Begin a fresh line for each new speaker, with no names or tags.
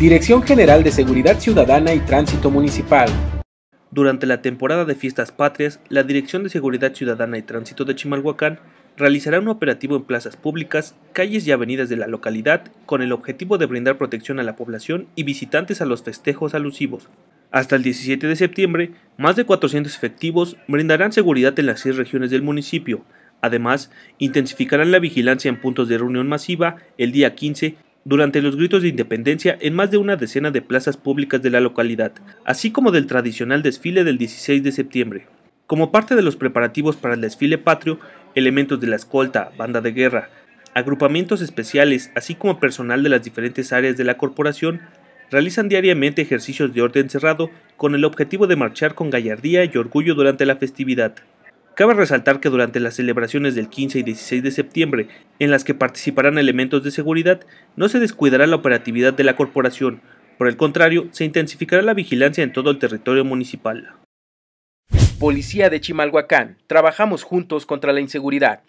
Dirección General de Seguridad Ciudadana y Tránsito Municipal. Durante la temporada de fiestas patrias, la Dirección de Seguridad Ciudadana y Tránsito de Chimalhuacán realizará un operativo en plazas públicas, calles y avenidas de la localidad con el objetivo de brindar protección a la población y visitantes a los festejos alusivos. Hasta el 17 de septiembre, más de 400 efectivos brindarán seguridad en las seis regiones del municipio. Además, intensificarán la vigilancia en puntos de reunión masiva el día 15 durante los gritos de independencia en más de una decena de plazas públicas de la localidad, así como del tradicional desfile del 16 de septiembre. Como parte de los preparativos para el desfile patrio, elementos de la escolta, banda de guerra, agrupamientos especiales, así como personal de las diferentes áreas de la corporación, realizan diariamente ejercicios de orden cerrado con el objetivo de marchar con gallardía y orgullo durante la festividad. Cabe resaltar que durante las celebraciones del 15 y 16 de septiembre, en las que participarán elementos de seguridad, no se descuidará la operatividad de la corporación, por el contrario, se intensificará la vigilancia en todo el territorio municipal. Policía de Chimalhuacán, trabajamos juntos contra la inseguridad.